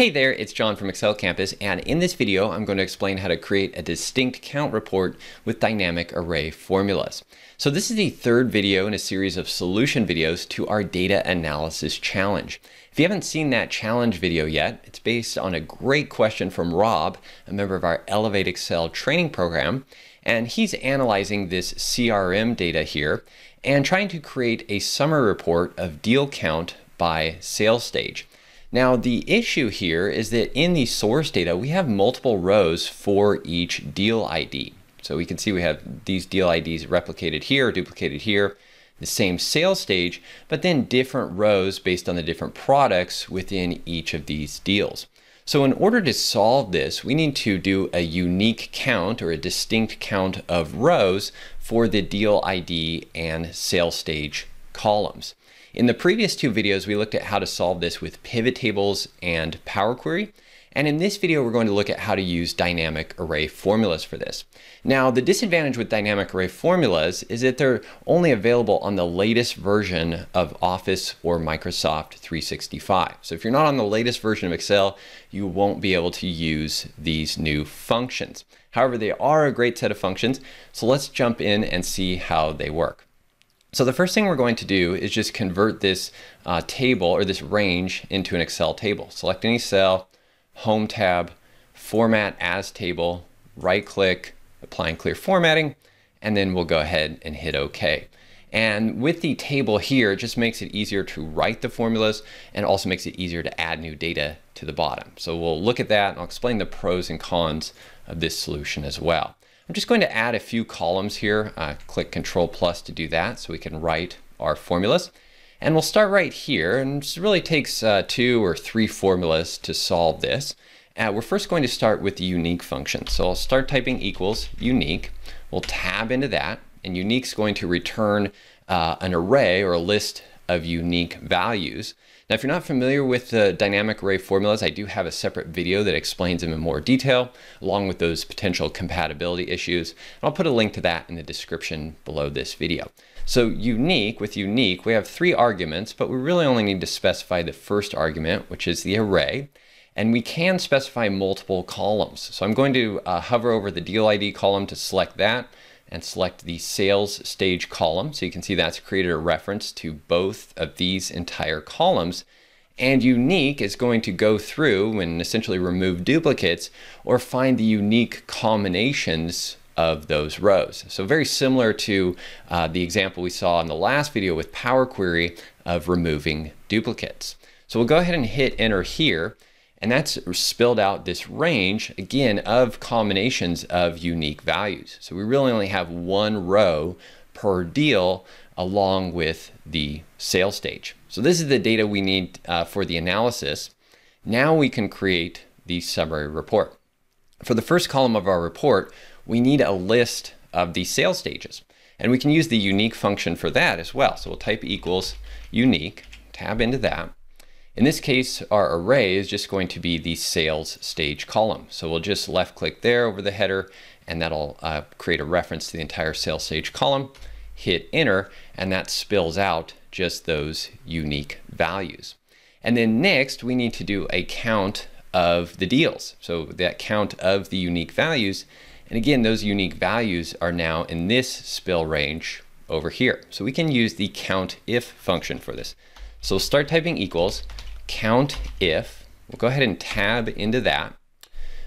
Hey there, it's John from Excel Campus, and in this video, I'm going to explain how to create a distinct count report with dynamic array formulas. So this is the third video in a series of solution videos to our data analysis challenge. If you haven't seen that challenge video yet, it's based on a great question from Rob, a member of our Elevate Excel training program, and he's analyzing this CRM data here and trying to create a summary report of deal count by sales stage. Now, the issue here is that in the source data, we have multiple rows for each deal ID. So we can see we have these deal IDs replicated here, duplicated here, the same sales stage, but then different rows based on the different products within each of these deals. So in order to solve this, we need to do a unique count or a distinct count of rows for the deal ID and sales stage columns. In the previous two videos, we looked at how to solve this with pivot tables and Power Query. And in this video, we're going to look at how to use dynamic array formulas for this. Now, the disadvantage with dynamic array formulas is that they're only available on the latest version of Office or Microsoft 365. So if you're not on the latest version of Excel, you won't be able to use these new functions. However, they are a great set of functions. So let's jump in and see how they work. So the first thing we're going to do is just convert this uh, table or this range into an Excel table. Select any cell, Home tab, Format as Table, right click, apply and clear formatting, and then we'll go ahead and hit OK. And with the table here, it just makes it easier to write the formulas and also makes it easier to add new data to the bottom. So we'll look at that and I'll explain the pros and cons of this solution as well. I'm just going to add a few columns here. Uh, click Control plus to do that so we can write our formulas. And we'll start right here, and it really takes uh, two or three formulas to solve this. Uh, we're first going to start with the unique function. So I'll start typing equals unique. We'll tab into that, and unique is going to return uh, an array or a list of unique values. Now, if you're not familiar with the dynamic array formulas, I do have a separate video that explains them in more detail, along with those potential compatibility issues. And I'll put a link to that in the description below this video. So unique, with unique, we have three arguments, but we really only need to specify the first argument, which is the array. And we can specify multiple columns. So I'm going to uh, hover over the deal ID column to select that and select the sales stage column. So you can see that's created a reference to both of these entire columns. And unique is going to go through and essentially remove duplicates or find the unique combinations of those rows. So very similar to uh, the example we saw in the last video with Power Query of removing duplicates. So we'll go ahead and hit enter here. And that's spilled out this range, again, of combinations of unique values. So we really only have one row per deal along with the sale stage. So this is the data we need uh, for the analysis. Now we can create the summary report. For the first column of our report, we need a list of the sale stages. And we can use the unique function for that as well. So we'll type equals unique, tab into that. In this case, our array is just going to be the sales stage column. So we'll just left click there over the header and that'll uh, create a reference to the entire sales stage column. Hit enter and that spills out just those unique values. And then next we need to do a count of the deals. So that count of the unique values. And again, those unique values are now in this spill range over here. So we can use the count if function for this. So we'll start typing equals count if, we'll go ahead and tab into that.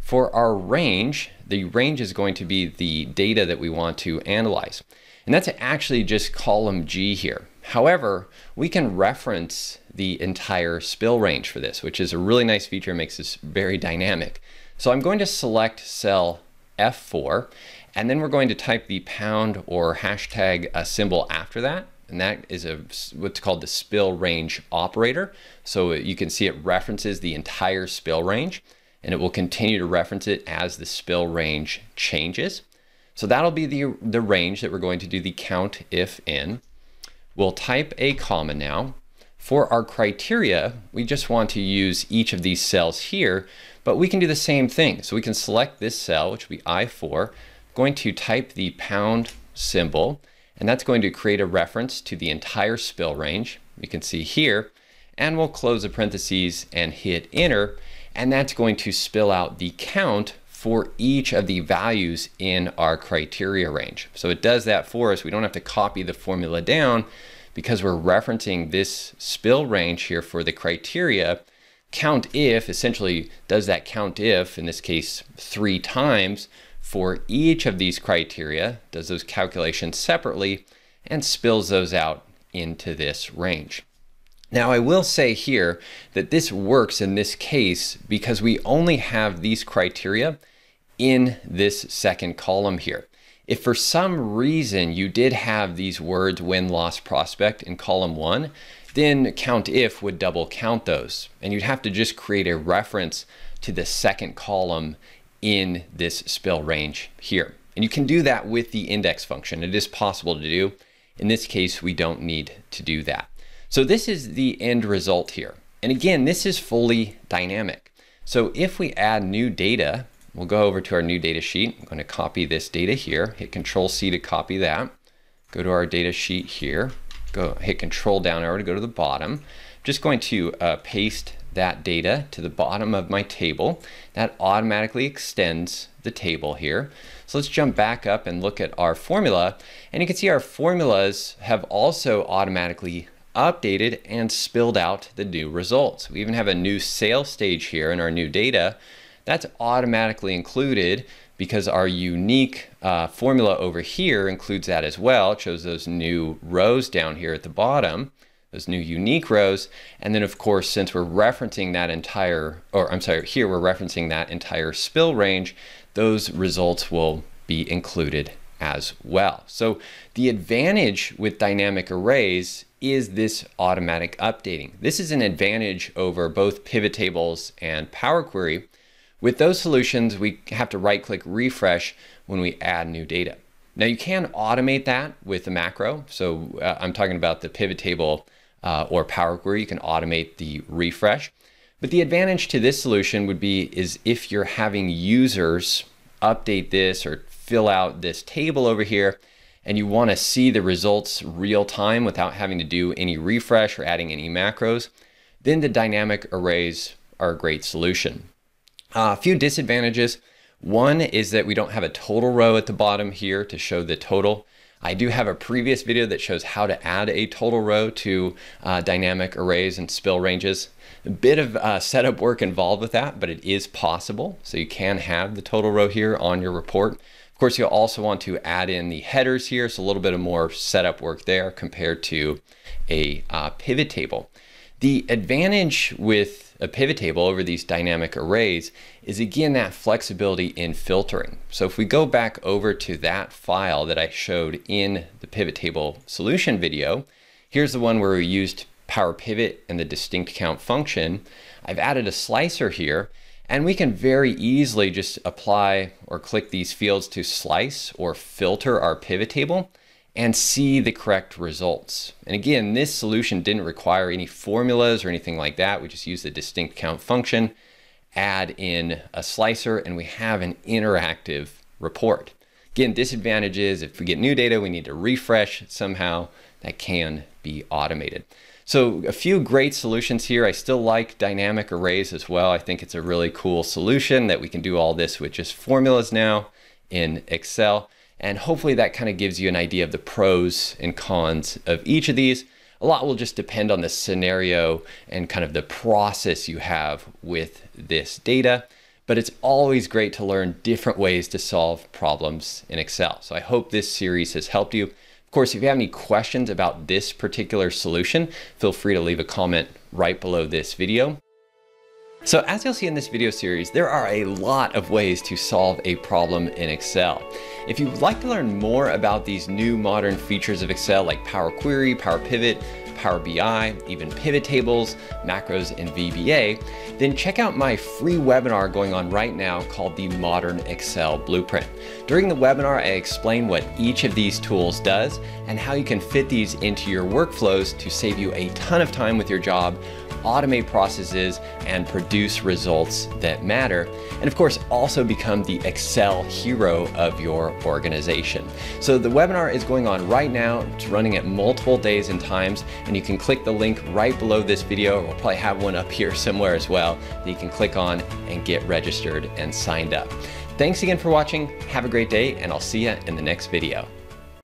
For our range, the range is going to be the data that we want to analyze. And that's actually just column G here. However, we can reference the entire spill range for this, which is a really nice feature, and makes this very dynamic. So I'm going to select cell F4, and then we're going to type the pound or hashtag uh, symbol after that and that is a what's called the spill range operator. So you can see it references the entire spill range and it will continue to reference it as the spill range changes. So that'll be the, the range that we're going to do the count if in. We'll type a comma now. For our criteria, we just want to use each of these cells here, but we can do the same thing. So we can select this cell, which will be I4, going to type the pound symbol, and that's going to create a reference to the entire spill range. You can see here, and we'll close the parentheses and hit enter. And that's going to spill out the count for each of the values in our criteria range. So it does that for us. We don't have to copy the formula down because we're referencing this spill range here for the criteria. Count if essentially does that count if, in this case, three times for each of these criteria, does those calculations separately, and spills those out into this range. Now, I will say here that this works in this case because we only have these criteria in this second column here. If for some reason you did have these words win, loss, prospect in column one, then count if would double count those. And you'd have to just create a reference to the second column in this spill range here. And you can do that with the index function. It is possible to do. In this case, we don't need to do that. So this is the end result here. And again, this is fully dynamic. So if we add new data, we'll go over to our new data sheet. I'm going to copy this data here, hit control C to copy that. Go to our data sheet here, go hit control down arrow to go to the bottom. Just going to uh, paste that data to the bottom of my table. That automatically extends the table here. So let's jump back up and look at our formula. And you can see our formulas have also automatically updated and spilled out the new results. We even have a new sale stage here in our new data. That's automatically included because our unique uh, formula over here includes that as well. It shows those new rows down here at the bottom those new unique rows. And then of course, since we're referencing that entire, or I'm sorry, here we're referencing that entire spill range, those results will be included as well. So the advantage with dynamic arrays is this automatic updating. This is an advantage over both pivot tables and Power Query. With those solutions, we have to right click refresh when we add new data. Now you can automate that with a macro. So uh, I'm talking about the pivot table uh, or Power Query, you can automate the refresh. But the advantage to this solution would be is if you're having users update this or fill out this table over here, and you wanna see the results real time without having to do any refresh or adding any macros, then the dynamic arrays are a great solution. Uh, a few disadvantages. One is that we don't have a total row at the bottom here to show the total. I do have a previous video that shows how to add a total row to uh, dynamic arrays and spill ranges. A bit of uh, setup work involved with that, but it is possible. So you can have the total row here on your report. Of course, you'll also want to add in the headers here, so a little bit of more setup work there compared to a uh, pivot table. The advantage with a pivot table over these dynamic arrays is again that flexibility in filtering. So if we go back over to that file that I showed in the pivot table solution video, here's the one where we used power pivot and the distinct count function. I've added a slicer here and we can very easily just apply or click these fields to slice or filter our pivot table and see the correct results. And again, this solution didn't require any formulas or anything like that. We just used the distinct count function, add in a slicer, and we have an interactive report. Again, disadvantages, if we get new data, we need to refresh somehow. That can be automated. So a few great solutions here. I still like dynamic arrays as well. I think it's a really cool solution that we can do all this with just formulas now in Excel. And hopefully that kind of gives you an idea of the pros and cons of each of these. A lot will just depend on the scenario and kind of the process you have with this data, but it's always great to learn different ways to solve problems in Excel. So I hope this series has helped you. Of course, if you have any questions about this particular solution, feel free to leave a comment right below this video. So as you'll see in this video series, there are a lot of ways to solve a problem in Excel. If you'd like to learn more about these new modern features of Excel like Power Query, Power Pivot, Power BI, even pivot tables, macros, and VBA, then check out my free webinar going on right now called the Modern Excel Blueprint. During the webinar, I explain what each of these tools does and how you can fit these into your workflows to save you a ton of time with your job automate processes, and produce results that matter. And of course, also become the Excel hero of your organization. So the webinar is going on right now. It's running at multiple days and times, and you can click the link right below this video. We'll probably have one up here somewhere as well that you can click on and get registered and signed up. Thanks again for watching. Have a great day, and I'll see you in the next video.